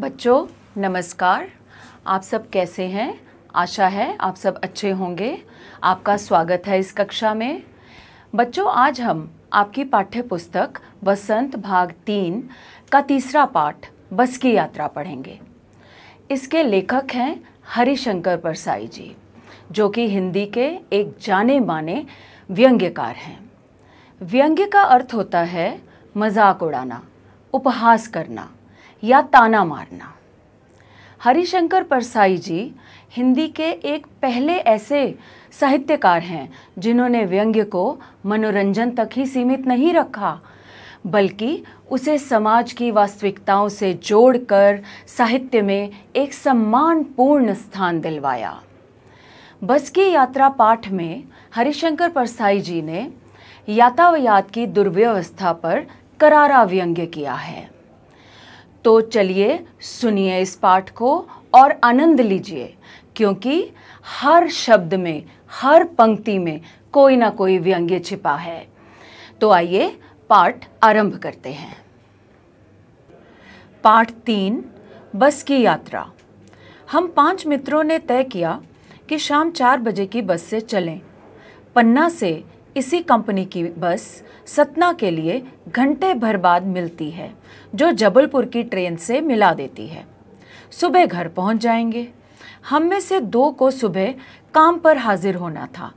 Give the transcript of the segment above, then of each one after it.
बच्चों नमस्कार आप सब कैसे हैं आशा है आप सब अच्छे होंगे आपका स्वागत है इस कक्षा में बच्चों आज हम आपकी पाठ्य पुस्तक बसंत भाग तीन का तीसरा पाठ बस की यात्रा पढ़ेंगे इसके लेखक हैं हरिशंकर परसाई जी जो कि हिंदी के एक जाने माने व्यंग्यकार हैं व्यंग्य का अर्थ होता है मजाक उड़ाना उपहास करना या ताना मारना हरिशंकर परसाई जी हिंदी के एक पहले ऐसे साहित्यकार हैं जिन्होंने व्यंग्य को मनोरंजन तक ही सीमित नहीं रखा बल्कि उसे समाज की वास्तविकताओं से जोड़कर साहित्य में एक सम्मानपूर्ण स्थान दिलवाया बस की यात्रा पाठ में हरिशंकर परसाई जी ने यातायात की दुर्व्यवस्था पर करारा व्यंग्य किया है तो चलिए सुनिए इस पाठ को और आनंद लीजिए क्योंकि हर शब्द में हर पंक्ति में कोई ना कोई व्यंग्य छिपा है तो आइए पाठ आरंभ करते हैं पाठ तीन बस की यात्रा हम पांच मित्रों ने तय किया कि शाम चार बजे की बस से चलें पन्ना से इसी कंपनी की बस सतना के लिए घंटे भर बाद मिलती है जो जबलपुर की ट्रेन से मिला देती है सुबह घर पहुंच जाएंगे हम में से दो को सुबह काम पर हाजिर होना था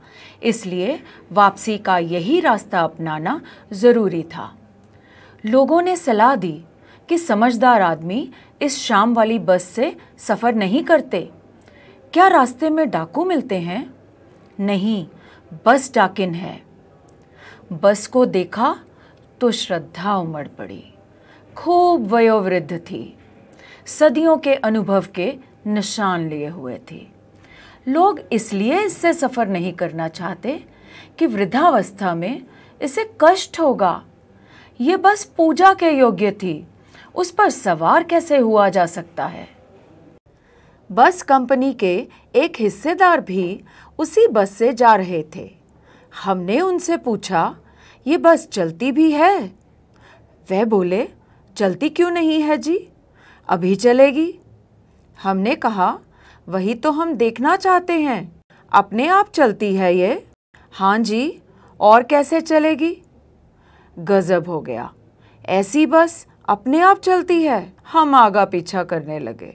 इसलिए वापसी का यही रास्ता अपनाना ज़रूरी था लोगों ने सलाह दी कि समझदार आदमी इस शाम वाली बस से सफ़र नहीं करते क्या रास्ते में डाकू मिलते हैं नहीं बस डाकिन है बस को देखा तो श्रद्धा उमड़ पड़ी खूब वयोवृद्ध थी सदियों के अनुभव के निशान लिए हुए थी लोग इसलिए इससे सफ़र नहीं करना चाहते कि वृद्धावस्था में इसे कष्ट होगा ये बस पूजा के योग्य थी उस पर सवार कैसे हुआ जा सकता है बस कंपनी के एक हिस्सेदार भी उसी बस से जा रहे थे हमने उनसे पूछा ये बस चलती भी है वह बोले चलती क्यों नहीं है जी अभी चलेगी हमने कहा वही तो हम देखना चाहते हैं अपने आप चलती है ये हाँ जी और कैसे चलेगी गजब हो गया ऐसी बस अपने आप चलती है हम आगा पीछा करने लगे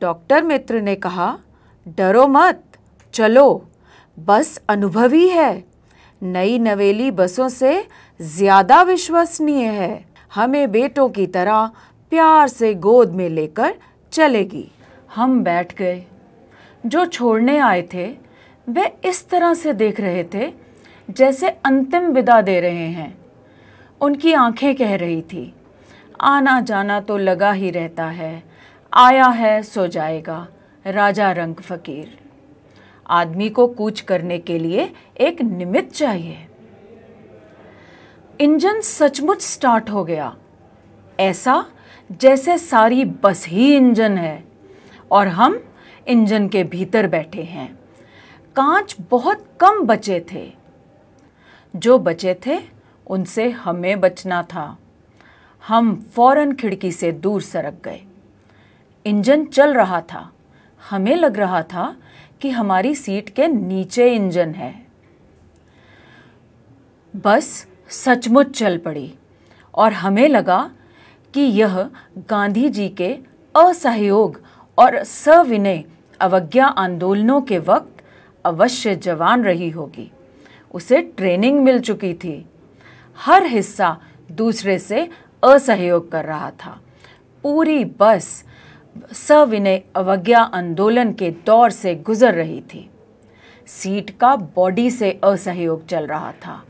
डॉक्टर मित्र ने कहा डरो मत चलो बस अनुभवी है नई नवेली बसों से ज़्यादा विश्वसनीय है हमें बेटों की तरह प्यार से गोद में लेकर चलेगी हम बैठ गए जो छोड़ने आए थे वे इस तरह से देख रहे थे जैसे अंतिम विदा दे रहे हैं उनकी आंखें कह रही थी आना जाना तो लगा ही रहता है आया है सो जाएगा राजा रंग फकीर आदमी को कूच करने के लिए एक निमित्त चाहिए इंजन सचमुच स्टार्ट हो गया ऐसा जैसे सारी बस ही इंजन है और हम इंजन के भीतर बैठे हैं कांच बहुत कम बचे थे जो बचे थे उनसे हमें बचना था हम फौरन खिड़की से दूर सरक गए इंजन चल रहा था हमें लग रहा था कि हमारी सीट के नीचे इंजन है बस सचमुच चल पड़ी और हमें लगा कि यह गांधी जी के असहयोग और सविनय अवज्ञा आंदोलनों के वक्त अवश्य जवान रही होगी उसे ट्रेनिंग मिल चुकी थी हर हिस्सा दूसरे से असहयोग कर रहा था पूरी बस सविनय अवज्ञा आंदोलन के दौर से गुजर रही थी सीट का बॉडी से असहयोग चल रहा था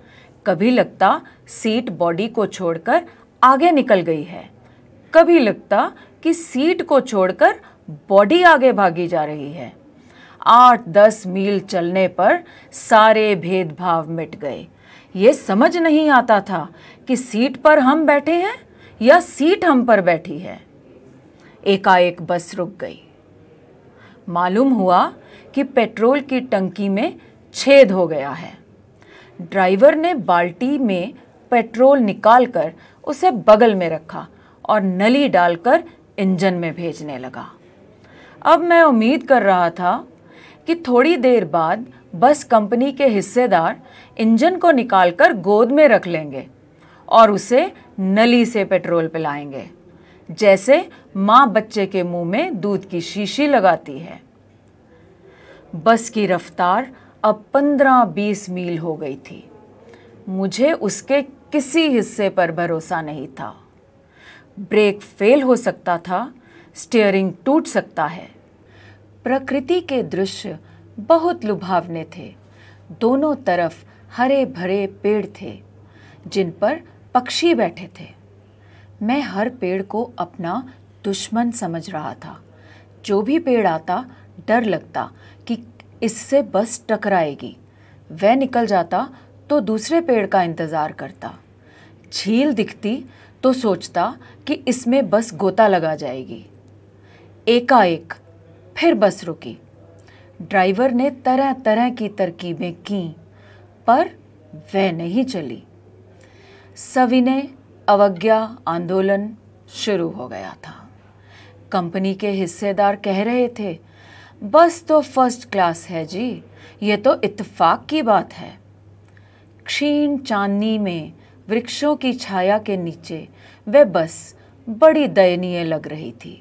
कभी लगता सीट बॉडी को छोड़कर आगे निकल गई है कभी लगता कि सीट को छोड़कर बॉडी आगे भागी जा रही है आठ दस मील चलने पर सारे भेदभाव मिट गए ये समझ नहीं आता था कि सीट पर हम बैठे हैं या सीट हम पर बैठी है एकाएक बस रुक गई मालूम हुआ कि पेट्रोल की टंकी में छेद हो गया है ड्राइवर ने बाल्टी में पेट्रोल निकालकर उसे बगल में रखा और नली डालकर इंजन में भेजने लगा अब मैं उम्मीद कर रहा था कि थोड़ी देर बाद बस कंपनी के हिस्सेदार इंजन को निकालकर गोद में रख लेंगे और उसे नली से पेट्रोल पिलाएंगे जैसे माँ बच्चे के मुंह में दूध की शीशी लगाती है बस की रफ्तार अब पंद्रह बीस मील हो गई थी मुझे उसके किसी हिस्से पर भरोसा नहीं था ब्रेक फेल हो सकता था स्टीयरिंग टूट सकता है प्रकृति के दृश्य बहुत लुभावने थे दोनों तरफ हरे भरे पेड़ थे जिन पर पक्षी बैठे थे मैं हर पेड़ को अपना दुश्मन समझ रहा था जो भी पेड़ आता डर लगता इससे बस टकराएगी वह निकल जाता तो दूसरे पेड़ का इंतज़ार करता झील दिखती तो सोचता कि इसमें बस गोता लगा जाएगी एकाएक फिर बस रुकी ड्राइवर ने तरह तरह की तरकीबें की पर वह नहीं चली सविनय अवज्ञा आंदोलन शुरू हो गया था कंपनी के हिस्सेदार कह रहे थे बस तो फर्स्ट क्लास है जी ये तो इतफाक की बात है क्षीण चांदनी में वृक्षों की छाया के नीचे वह बस बड़ी दयनीय लग रही थी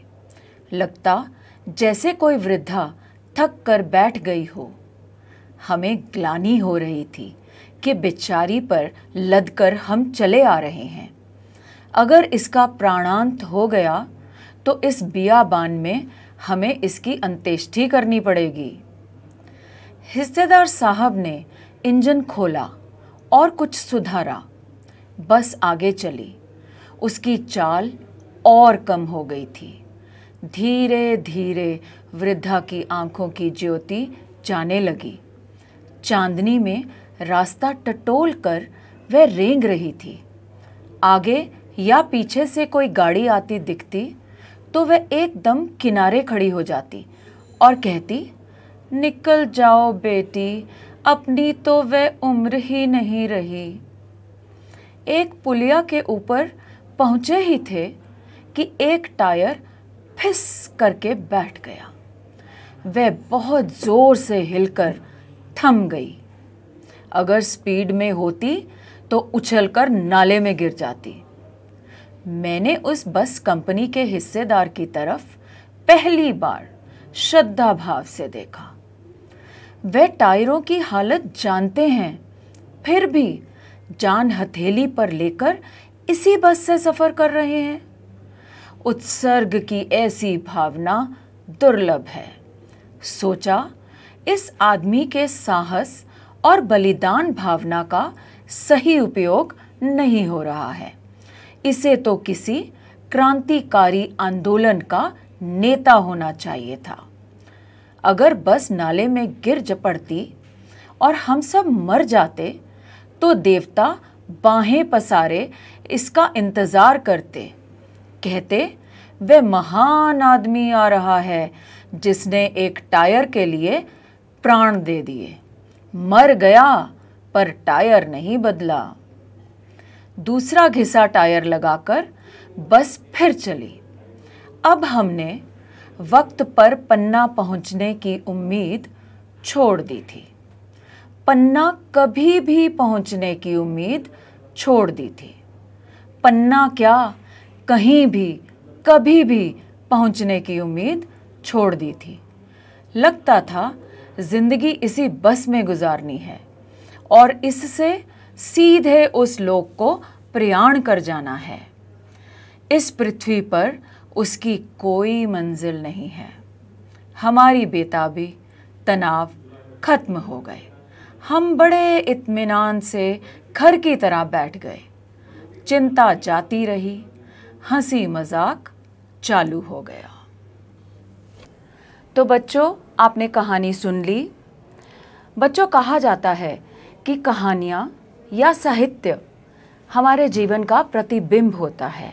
लगता जैसे कोई वृद्धा थक कर बैठ गई हो हमें ग्लानी हो रही थी कि बेचारी पर लदकर हम चले आ रहे हैं अगर इसका प्राणांत हो गया तो इस बियाबान में हमें इसकी अंत्येष्टि करनी पड़ेगी हिस्सेदार साहब ने इंजन खोला और कुछ सुधारा बस आगे चली उसकी चाल और कम हो गई थी धीरे धीरे वृद्धा की आंखों की ज्योति जाने लगी चांदनी में रास्ता टटोल कर वह रेंग रही थी आगे या पीछे से कोई गाड़ी आती दिखती तो वह एकदम किनारे खड़ी हो जाती और कहती निकल जाओ बेटी अपनी तो वह उम्र ही नहीं रही एक पुलिया के ऊपर पहुंचे ही थे कि एक टायर फिस करके बैठ गया वह बहुत ज़ोर से हिलकर थम गई अगर स्पीड में होती तो उछलकर नाले में गिर जाती मैंने उस बस कंपनी के हिस्सेदार की तरफ पहली बार श्रद्धा भाव से देखा वह टायरों की हालत जानते हैं फिर भी जान हथेली पर लेकर इसी बस से सफ़र कर रहे हैं उत्सर्ग की ऐसी भावना दुर्लभ है सोचा इस आदमी के साहस और बलिदान भावना का सही उपयोग नहीं हो रहा है इसे तो किसी क्रांतिकारी आंदोलन का नेता होना चाहिए था अगर बस नाले में गिर जपड़ती और हम सब मर जाते तो देवता बाहें पसारे इसका इंतज़ार करते कहते वह महान आदमी आ रहा है जिसने एक टायर के लिए प्राण दे दिए मर गया पर टायर नहीं बदला दूसरा घिसा टायर लगाकर बस फिर चली अब हमने वक्त पर पन्ना पहुंचने की उम्मीद छोड़ दी थी पन्ना कभी भी पहुंचने की उम्मीद छोड़ दी थी पन्ना क्या कहीं भी कभी भी पहुंचने की उम्मीद छोड़ दी थी लगता था ज़िंदगी इसी बस में गुजारनी है और इससे सीधे उस लोक को प्रयाण कर जाना है इस पृथ्वी पर उसकी कोई मंजिल नहीं है हमारी बेताबी तनाव खत्म हो गए हम बड़े इत्मीनान से घर की तरह बैठ गए चिंता जाती रही हंसी मजाक चालू हो गया तो बच्चों आपने कहानी सुन ली बच्चों कहा जाता है कि कहानियाँ या साहित्य हमारे जीवन का प्रतिबिंब होता है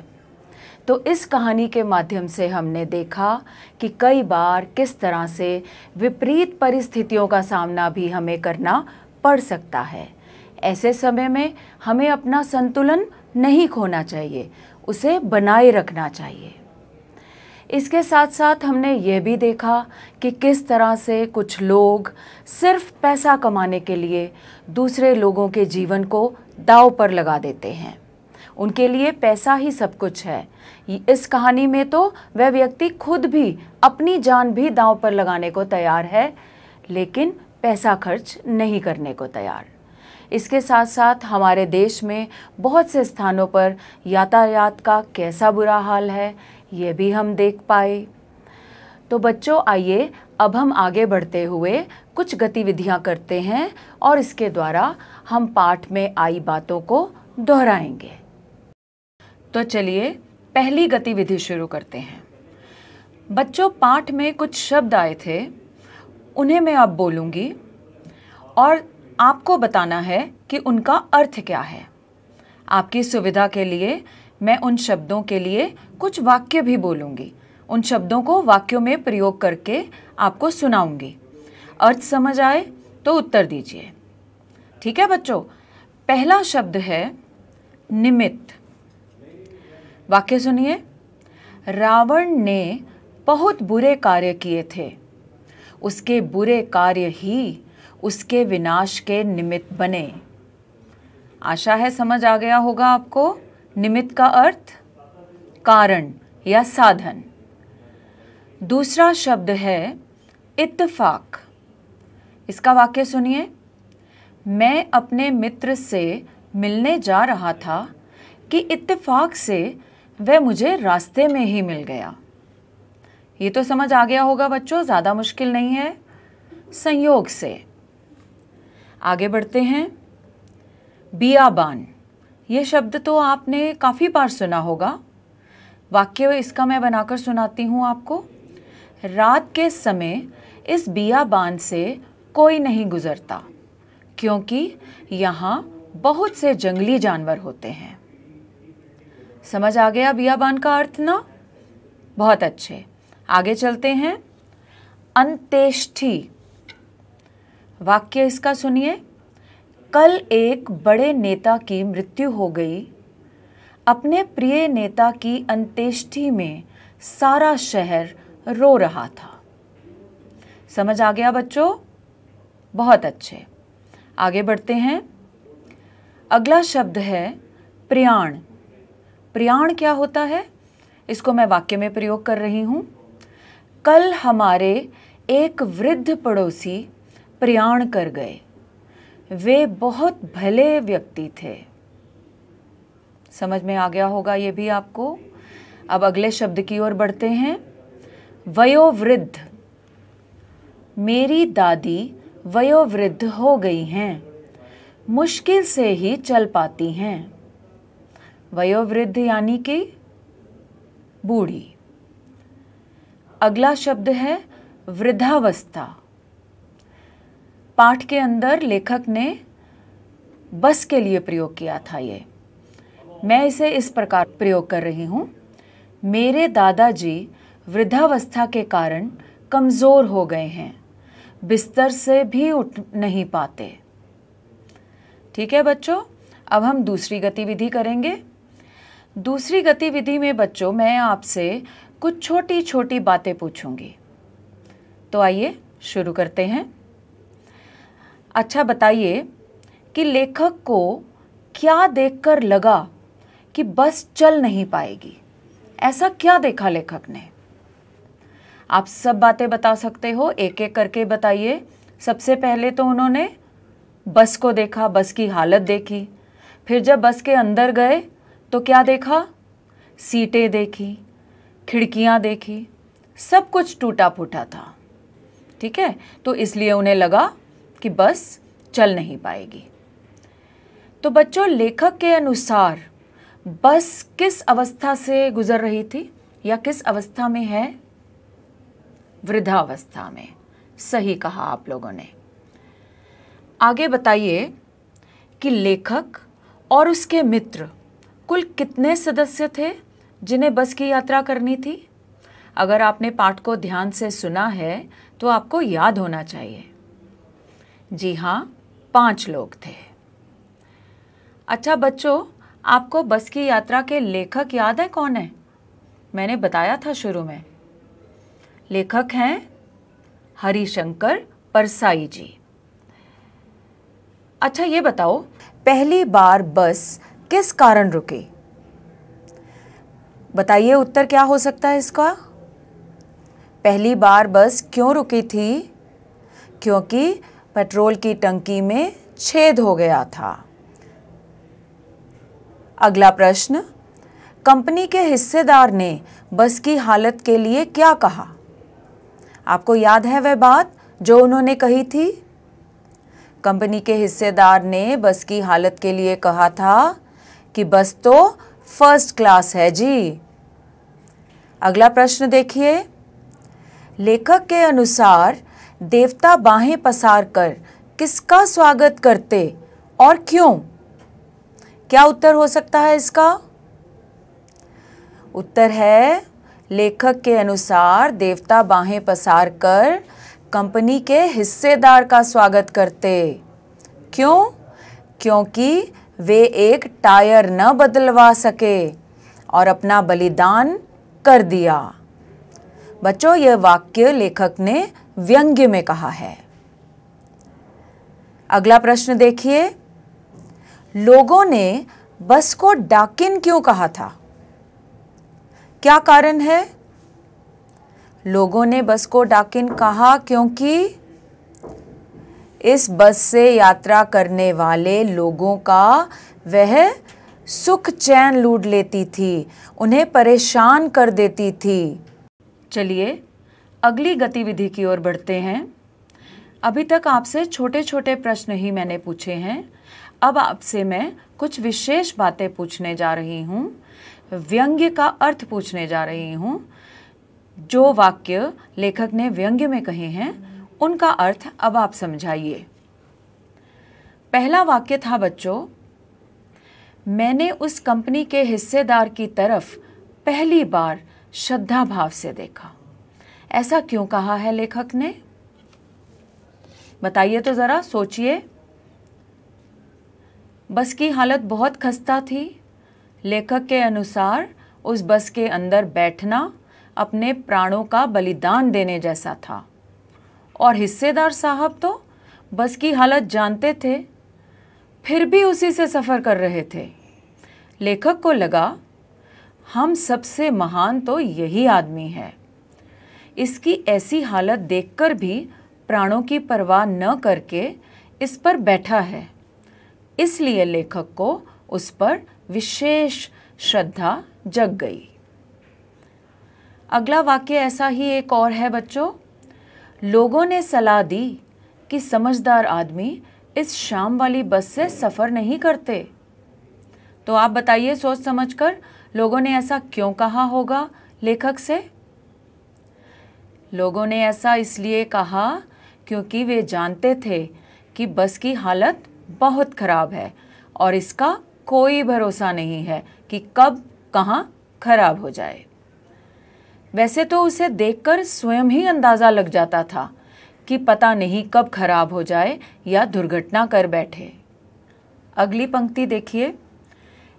तो इस कहानी के माध्यम से हमने देखा कि कई बार किस तरह से विपरीत परिस्थितियों का सामना भी हमें करना पड़ सकता है ऐसे समय में हमें अपना संतुलन नहीं खोना चाहिए उसे बनाए रखना चाहिए इसके साथ साथ हमने ये भी देखा कि किस तरह से कुछ लोग सिर्फ पैसा कमाने के लिए दूसरे लोगों के जीवन को दाव पर लगा देते हैं उनके लिए पैसा ही सब कुछ है इस कहानी में तो वह व्यक्ति खुद भी अपनी जान भी दाव पर लगाने को तैयार है लेकिन पैसा खर्च नहीं करने को तैयार इसके साथ साथ हमारे देश में बहुत से स्थानों पर यातायात का कैसा बुरा हाल है ये भी हम देख पाए तो बच्चों आइए अब हम आगे बढ़ते हुए कुछ गतिविधियाँ करते हैं और इसके द्वारा हम पाठ में आई बातों को दोहराएंगे तो चलिए पहली गतिविधि शुरू करते हैं बच्चों पाठ में कुछ शब्द आए थे उन्हें मैं अब बोलूँगी और आपको बताना है कि उनका अर्थ क्या है आपकी सुविधा के लिए मैं उन शब्दों के लिए कुछ वाक्य भी बोलूँगी उन शब्दों को वाक्यों में प्रयोग करके आपको सुनाऊंगी अर्थ समझ आए तो उत्तर दीजिए ठीक है बच्चों पहला शब्द है निमित्त वाक्य सुनिए रावण ने बहुत बुरे कार्य किए थे उसके बुरे कार्य ही उसके विनाश के निमित्त बने आशा है समझ आ गया होगा आपको निमित्त का अर्थ कारण या साधन दूसरा शब्द है इत्तफाक इसका वाक्य सुनिए मैं अपने मित्र से मिलने जा रहा था कि इत्तफाक से वह मुझे रास्ते में ही मिल गया ये तो समझ आ गया होगा बच्चों ज़्यादा मुश्किल नहीं है संयोग से आगे बढ़ते हैं बियाबान ये शब्द तो आपने काफ़ी बार सुना होगा वाक्य इसका मैं बनाकर सुनाती हूँ आपको रात के समय इस बियाबान से कोई नहीं गुज़रता क्योंकि यहाँ बहुत से जंगली जानवर होते हैं समझ आ गया बियाबान का अर्थ ना बहुत अच्छे आगे चलते हैं अंत्येष्ठी वाक्य इसका सुनिए कल एक बड़े नेता की मृत्यु हो गई अपने प्रिय नेता की अंत्येष्टि में सारा शहर रो रहा था समझ आ गया बच्चों बहुत अच्छे आगे बढ़ते हैं अगला शब्द है प्रयाण प्रयाण क्या होता है इसको मैं वाक्य में प्रयोग कर रही हूँ कल हमारे एक वृद्ध पड़ोसी प्रयाण कर गए वे बहुत भले व्यक्ति थे समझ में आ गया होगा ये भी आपको अब अगले शब्द की ओर बढ़ते हैं वयोवृद्ध मेरी दादी वयोवृद्ध हो गई हैं मुश्किल से ही चल पाती हैं वयोवृद्ध यानी कि बूढ़ी अगला शब्द है वृद्धावस्था पाठ के अंदर लेखक ने बस के लिए प्रयोग किया था ये मैं इसे इस प्रकार प्रयोग कर रही हूँ मेरे दादाजी वृद्धावस्था के कारण कमज़ोर हो गए हैं बिस्तर से भी उठ नहीं पाते ठीक है बच्चों अब हम दूसरी गतिविधि करेंगे दूसरी गतिविधि में बच्चों मैं आपसे कुछ छोटी छोटी बातें पूछूंगी तो आइए शुरू करते हैं अच्छा बताइए कि लेखक को क्या देखकर लगा कि बस चल नहीं पाएगी ऐसा क्या देखा लेखक ने आप सब बातें बता सकते हो एक एक करके बताइए सबसे पहले तो उन्होंने बस को देखा बस की हालत देखी फिर जब बस के अंदर गए तो क्या देखा सीटें देखी खिड़कियां देखी सब कुछ टूटा फूटा था ठीक है तो इसलिए उन्हें लगा कि बस चल नहीं पाएगी तो बच्चों लेखक के अनुसार बस किस अवस्था से गुजर रही थी या किस अवस्था में है वृद्धावस्था में सही कहा आप लोगों ने आगे बताइए कि लेखक और उसके मित्र कुल कितने सदस्य थे जिन्हें बस की यात्रा करनी थी अगर आपने पाठ को ध्यान से सुना है तो आपको याद होना चाहिए जी हाँ पांच लोग थे अच्छा बच्चों आपको बस की यात्रा के लेखक याद है कौन है मैंने बताया था शुरू में लेखक हैं हरिशंकर परसाई जी अच्छा ये बताओ पहली बार बस किस कारण रुकी बताइए उत्तर क्या हो सकता है इसका पहली बार बस क्यों रुकी थी क्योंकि पेट्रोल की टंकी में छेद हो गया था अगला प्रश्न कंपनी के हिस्सेदार ने बस की हालत के लिए क्या कहा आपको याद है वह बात जो उन्होंने कही थी कंपनी के हिस्सेदार ने बस की हालत के लिए कहा था कि बस तो फर्स्ट क्लास है जी अगला प्रश्न देखिए लेखक के अनुसार देवता बाहें पसार कर किसका स्वागत करते और क्यों क्या उत्तर हो सकता है इसका उत्तर है लेखक के अनुसार देवता बाहें पसार कर कंपनी के हिस्सेदार का स्वागत करते क्यों क्योंकि वे एक टायर न बदलवा सके और अपना बलिदान कर दिया बच्चों यह वाक्य लेखक ने व्यंग्य में कहा है अगला प्रश्न देखिए लोगों ने बस को डाकिन क्यों कहा था क्या कारण है लोगों ने बस को डाकिन कहा क्योंकि इस बस से यात्रा करने वाले लोगों का वह सुख चैन लूट लेती थी उन्हें परेशान कर देती थी चलिए अगली गतिविधि की ओर बढ़ते हैं अभी तक आपसे छोटे छोटे प्रश्न ही मैंने पूछे हैं अब आपसे मैं कुछ विशेष बातें पूछने जा रही हूँ व्यंग्य का अर्थ पूछने जा रही हूँ जो वाक्य लेखक ने व्यंग्य में कहे हैं उनका अर्थ अब आप समझाइए पहला वाक्य था बच्चों मैंने उस कंपनी के हिस्सेदार की तरफ पहली बार श्रद्धा भाव से देखा ऐसा क्यों कहा है लेखक ने बताइए तो ज़रा सोचिए बस की हालत बहुत खस्ता थी लेखक के अनुसार उस बस के अंदर बैठना अपने प्राणों का बलिदान देने जैसा था और हिस्सेदार साहब तो बस की हालत जानते थे फिर भी उसी से सफ़र कर रहे थे लेखक को लगा हम सबसे महान तो यही आदमी है इसकी ऐसी हालत देखकर भी प्राणों की परवाह न करके इस पर बैठा है इसलिए लेखक को उस पर विशेष श्रद्धा जग गई अगला वाक्य ऐसा ही एक और है बच्चों लोगों ने सलाह दी कि समझदार आदमी इस शाम वाली बस से सफ़र नहीं करते तो आप बताइए सोच समझकर लोगों ने ऐसा क्यों कहा होगा लेखक से लोगों ने ऐसा इसलिए कहा क्योंकि वे जानते थे कि बस की हालत बहुत ख़राब है और इसका कोई भरोसा नहीं है कि कब कहाँ खराब हो जाए वैसे तो उसे देखकर स्वयं ही अंदाज़ा लग जाता था कि पता नहीं कब खराब हो जाए या दुर्घटना कर बैठे अगली पंक्ति देखिए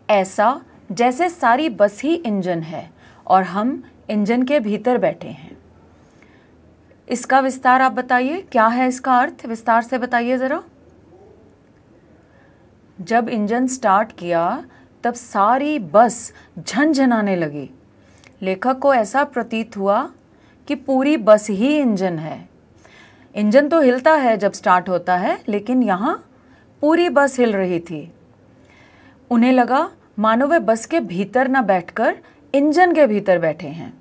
ऐसा जैसे सारी बस ही इंजन है और हम इंजन के भीतर बैठे हैं इसका विस्तार आप बताइए क्या है इसका अर्थ विस्तार से बताइए ज़रा जब इंजन स्टार्ट किया तब सारी बस झनझनाने लगी लेखक को ऐसा प्रतीत हुआ कि पूरी बस ही इंजन है इंजन तो हिलता है जब स्टार्ट होता है लेकिन यहाँ पूरी बस हिल रही थी उन्हें लगा मानो वे बस के भीतर न बैठकर इंजन के भीतर बैठे हैं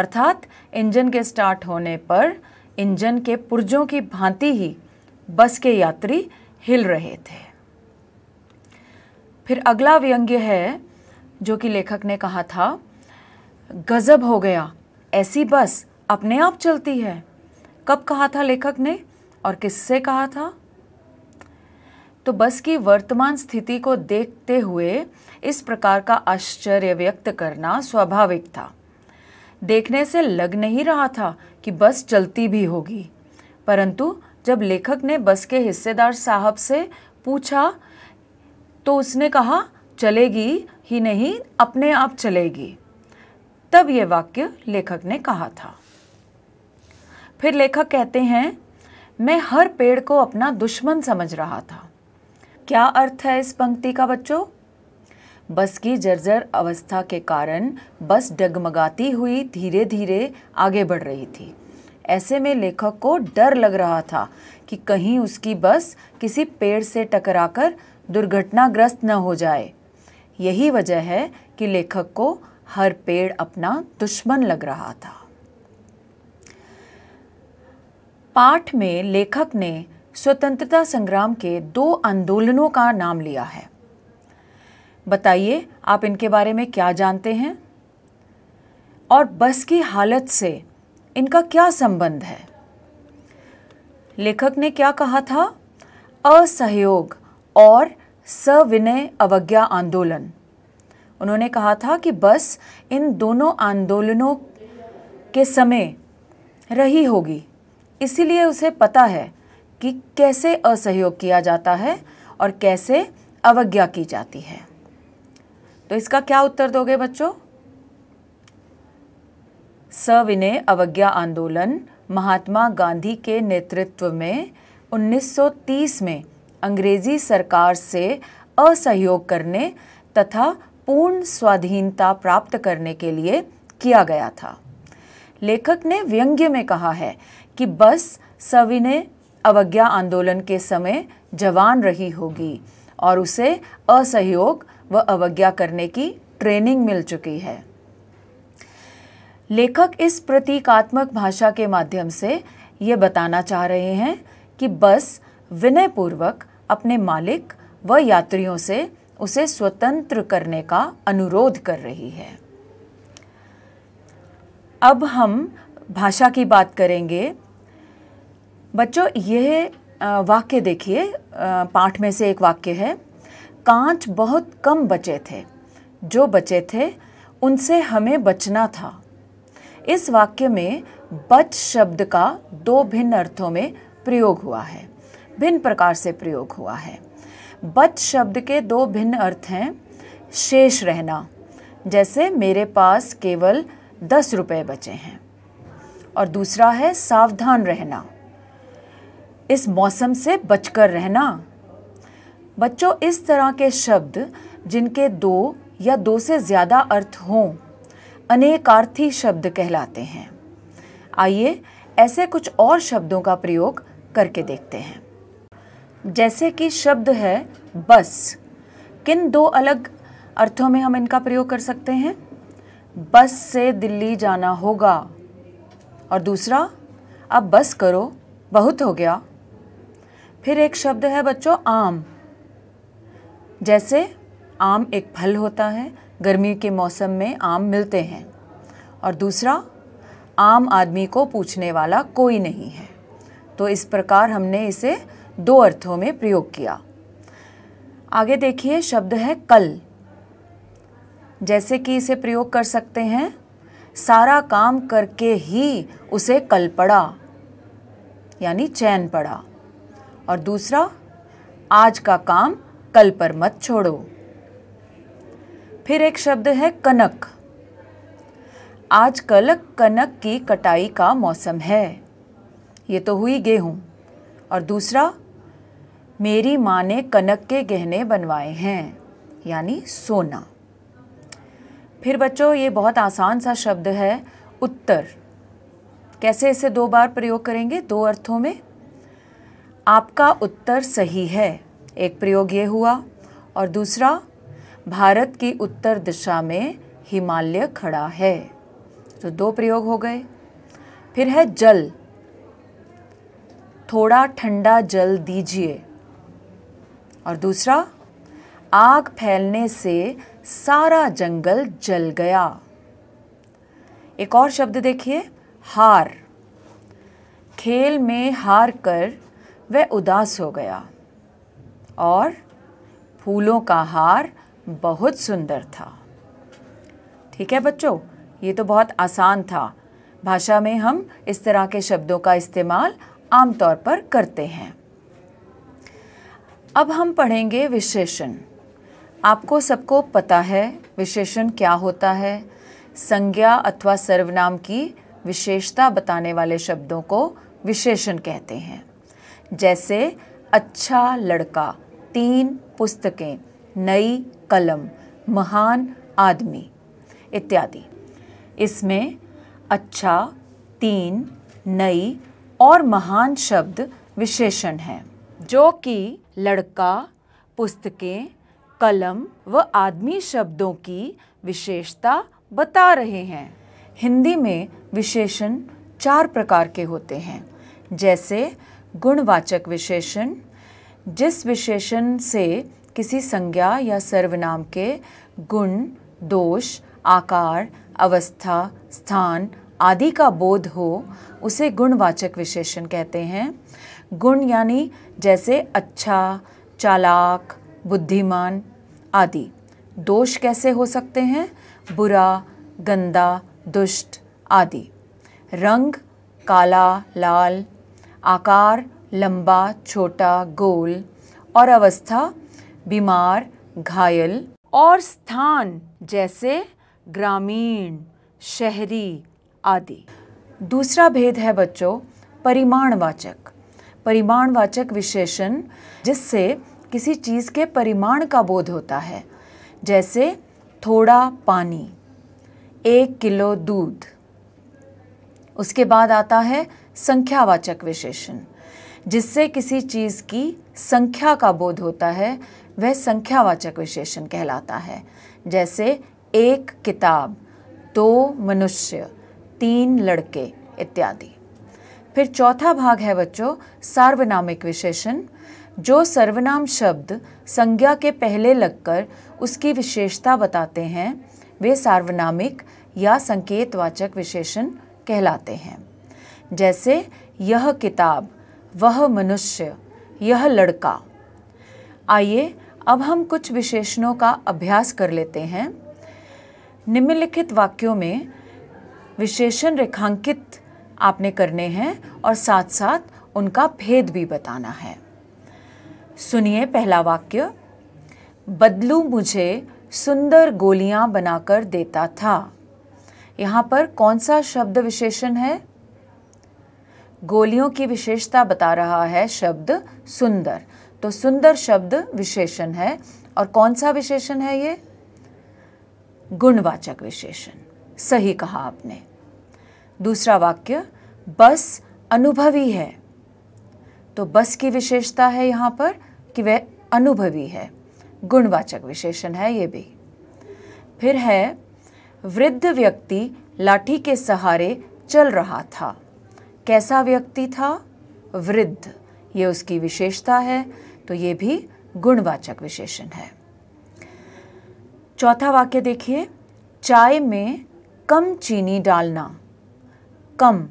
अर्थात इंजन के स्टार्ट होने पर इंजन के पुर्जों की भांति ही बस के यात्री हिल रहे थे फिर अगला व्यंग्य है जो कि लेखक ने कहा था गजब हो गया ऐसी बस अपने आप चलती है कब कहा था लेखक ने और किससे कहा था तो बस की वर्तमान स्थिति को देखते हुए इस प्रकार का आश्चर्य व्यक्त करना स्वाभाविक था देखने से लग नहीं रहा था कि बस चलती भी होगी परंतु जब लेखक ने बस के हिस्सेदार साहब से पूछा तो उसने कहा चलेगी ही नहीं अपने आप चलेगी तब ये वाक्य लेखक ने कहा था फिर लेखक कहते हैं मैं हर पेड़ को अपना दुश्मन समझ रहा था क्या अर्थ है इस पंक्ति का बच्चों बस की जर्जर अवस्था के कारण बस डगमगाती हुई धीरे धीरे आगे बढ़ रही थी ऐसे में लेखक को डर लग रहा था कि कहीं उसकी बस किसी पेड़ से टकराकर दुर्घटनाग्रस्त न हो जाए यही वजह है कि लेखक को हर पेड़ अपना दुश्मन लग रहा था पाठ में लेखक ने स्वतंत्रता संग्राम के दो आंदोलनों का नाम लिया है बताइए आप इनके बारे में क्या जानते हैं और बस की हालत से इनका क्या संबंध है लेखक ने क्या कहा था असहयोग और सविनय अवज्ञा आंदोलन उन्होंने कहा था कि बस इन दोनों आंदोलनों के समय रही होगी इसीलिए उसे पता है कि कैसे असहयोग किया जाता है और कैसे अवज्ञा की जाती है तो इसका क्या उत्तर दोगे बच्चों सविनय अवज्ञा आंदोलन महात्मा गांधी के नेतृत्व में 1930 में अंग्रेजी सरकार से असहयोग करने तथा पूर्ण स्वाधीनता प्राप्त करने के लिए किया गया था लेखक ने व्यंग्य में कहा है कि बस सविनय अवज्ञा आंदोलन के समय जवान रही होगी और उसे असहयोग व अवज्ञा करने की ट्रेनिंग मिल चुकी है लेखक इस प्रतीकात्मक भाषा के माध्यम से ये बताना चाह रहे हैं कि बस विनयपूर्वक अपने मालिक व यात्रियों से उसे स्वतंत्र करने का अनुरोध कर रही है अब हम भाषा की बात करेंगे बच्चों यह वाक्य देखिए पाठ में से एक वाक्य है कांच बहुत कम बचे थे जो बचे थे उनसे हमें बचना था इस वाक्य में बच शब्द का दो भिन्न अर्थों में प्रयोग हुआ है भिन्न प्रकार से प्रयोग हुआ है बच शब्द के दो भिन्न अर्थ हैं शेष रहना जैसे मेरे पास केवल दस रुपये बचे हैं और दूसरा है सावधान रहना इस मौसम से बचकर रहना बच्चों इस तरह के शब्द जिनके दो या दो से ज़्यादा अर्थ हों अनेकार्थी शब्द कहलाते हैं आइए ऐसे कुछ और शब्दों का प्रयोग करके देखते हैं जैसे कि शब्द है बस किन दो अलग अर्थों में हम इनका प्रयोग कर सकते हैं बस से दिल्ली जाना होगा और दूसरा अब बस करो बहुत हो गया फिर एक शब्द है बच्चों आम जैसे आम एक फल होता है गर्मी के मौसम में आम मिलते हैं और दूसरा आम आदमी को पूछने वाला कोई नहीं है तो इस प्रकार हमने इसे दो अर्थों में प्रयोग किया आगे देखिए शब्द है कल जैसे कि इसे प्रयोग कर सकते हैं सारा काम करके ही उसे कल पड़ा यानी चैन पड़ा और दूसरा आज का काम कल पर मत छोड़ो फिर एक शब्द है कनक आजकल कनक की कटाई का मौसम है ये तो हुई गेहूं और दूसरा मेरी माँ ने कनक के गहने बनवाए हैं यानी सोना फिर बच्चों ये बहुत आसान सा शब्द है उत्तर कैसे इसे दो बार प्रयोग करेंगे दो अर्थों में आपका उत्तर सही है एक प्रयोग ये हुआ और दूसरा भारत की उत्तर दिशा में हिमालय खड़ा है तो दो प्रयोग हो गए फिर है जल थोड़ा ठंडा जल दीजिए और दूसरा आग फैलने से सारा जंगल जल गया एक और शब्द देखिए हार खेल में हार कर वह उदास हो गया और फूलों का हार बहुत सुंदर था ठीक है बच्चों ये तो बहुत आसान था भाषा में हम इस तरह के शब्दों का इस्तेमाल आमतौर पर करते हैं अब हम पढ़ेंगे विशेषण आपको सबको पता है विशेषण क्या होता है संज्ञा अथवा सर्वनाम की विशेषता बताने वाले शब्दों को विशेषण कहते हैं जैसे अच्छा लड़का तीन पुस्तकें नई कलम महान आदमी इत्यादि इसमें अच्छा तीन नई और महान शब्द विशेषण हैं जो कि लड़का पुस्तकें कलम व आदमी शब्दों की विशेषता बता रहे हैं हिंदी में विशेषण चार प्रकार के होते हैं जैसे गुणवाचक विशेषण जिस विशेषण से किसी संज्ञा या सर्वनाम के गुण दोष आकार अवस्था स्थान आदि का बोध हो उसे गुणवाचक विशेषण कहते हैं गुण यानी जैसे अच्छा चालाक बुद्धिमान आदि दोष कैसे हो सकते हैं बुरा गंदा दुष्ट आदि रंग काला लाल आकार लंबा छोटा गोल और अवस्था बीमार घायल और स्थान जैसे ग्रामीण शहरी आदि दूसरा भेद है बच्चों परिमाणवाचक परिमाणवाचक विशेषण जिससे किसी चीज़ के परिमाण का बोध होता है जैसे थोड़ा पानी एक किलो दूध उसके बाद आता है संख्यावाचक विशेषण जिससे किसी चीज़ की संख्या का बोध होता है वह संख्यावाचक विशेषण कहलाता है जैसे एक किताब दो मनुष्य तीन लड़के इत्यादि फिर चौथा भाग है बच्चों सार्वनामिक विशेषण जो सर्वनाम शब्द संज्ञा के पहले लगकर उसकी विशेषता बताते हैं वे सार्वनामिक या संकेतवाचक विशेषण कहलाते हैं जैसे यह किताब वह मनुष्य यह लड़का आइए अब हम कुछ विशेषणों का अभ्यास कर लेते हैं निम्नलिखित वाक्यों में विशेषण रेखांकित आपने करने हैं और साथ साथ उनका भेद भी बताना है सुनिए पहला वाक्य बदलू मुझे सुंदर गोलियां बनाकर देता था यहाँ पर कौन सा शब्द विशेषण है गोलियों की विशेषता बता रहा है शब्द सुंदर तो सुंदर शब्द विशेषण है और कौन सा विशेषण है ये गुणवाचक विशेषण सही कहा आपने दूसरा वाक्य बस अनुभवी है तो बस की विशेषता है यहाँ पर कि वह अनुभवी है गुणवाचक विशेषण है ये भी फिर है वृद्ध व्यक्ति लाठी के सहारे चल रहा था कैसा व्यक्ति था वृद्ध ये उसकी विशेषता है तो ये भी गुणवाचक विशेषण है चौथा वाक्य देखिए चाय में कम चीनी डालना कम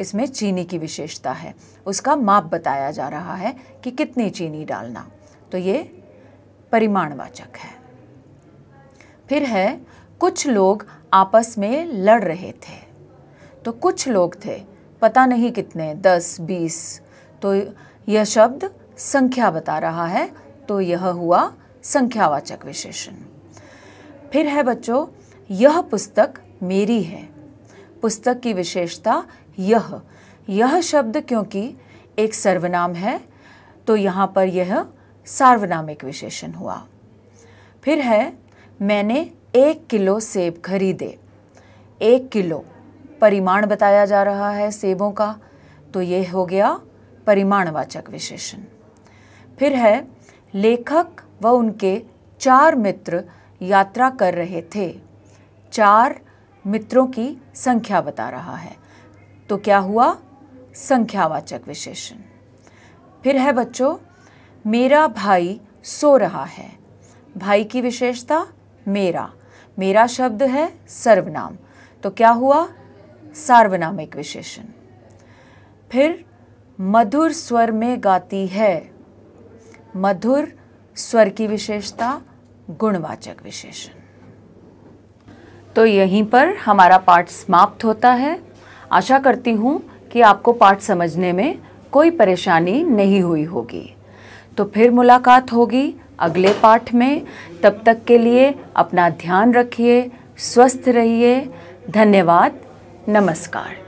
इसमें चीनी की विशेषता है उसका माप बताया जा रहा है कि कितनी चीनी डालना तो ये परिमाणवाचक है फिर है कुछ लोग आपस में लड़ रहे थे तो कुछ लोग थे पता नहीं कितने दस बीस तो यह शब्द संख्या बता रहा है तो यह हुआ संख्यावाचक विशेषण फिर है बच्चों यह पुस्तक मेरी है पुस्तक की विशेषता यह यह शब्द क्योंकि एक सर्वनाम है तो यहाँ पर यह सार्वनामिक विशेषण हुआ फिर है मैंने एक किलो सेब खरीदे एक किलो परिमाण बताया जा रहा है सेबों का तो ये हो गया परिमाणवाचक विशेषण फिर है लेखक व उनके चार मित्र यात्रा कर रहे थे चार मित्रों की संख्या बता रहा है तो क्या हुआ संख्यावाचक विशेषण फिर है बच्चों मेरा भाई सो रहा है भाई की विशेषता मेरा मेरा शब्द है सर्वनाम तो क्या हुआ सार्वनामिक विशेषण फिर मधुर स्वर में गाती है मधुर स्वर की विशेषता गुणवाचक विशेषण तो यहीं पर हमारा पाठ समाप्त होता है आशा करती हूँ कि आपको पाठ समझने में कोई परेशानी नहीं हुई होगी तो फिर मुलाकात होगी अगले पाठ में तब तक के लिए अपना ध्यान रखिए स्वस्थ रहिए धन्यवाद नमस्कार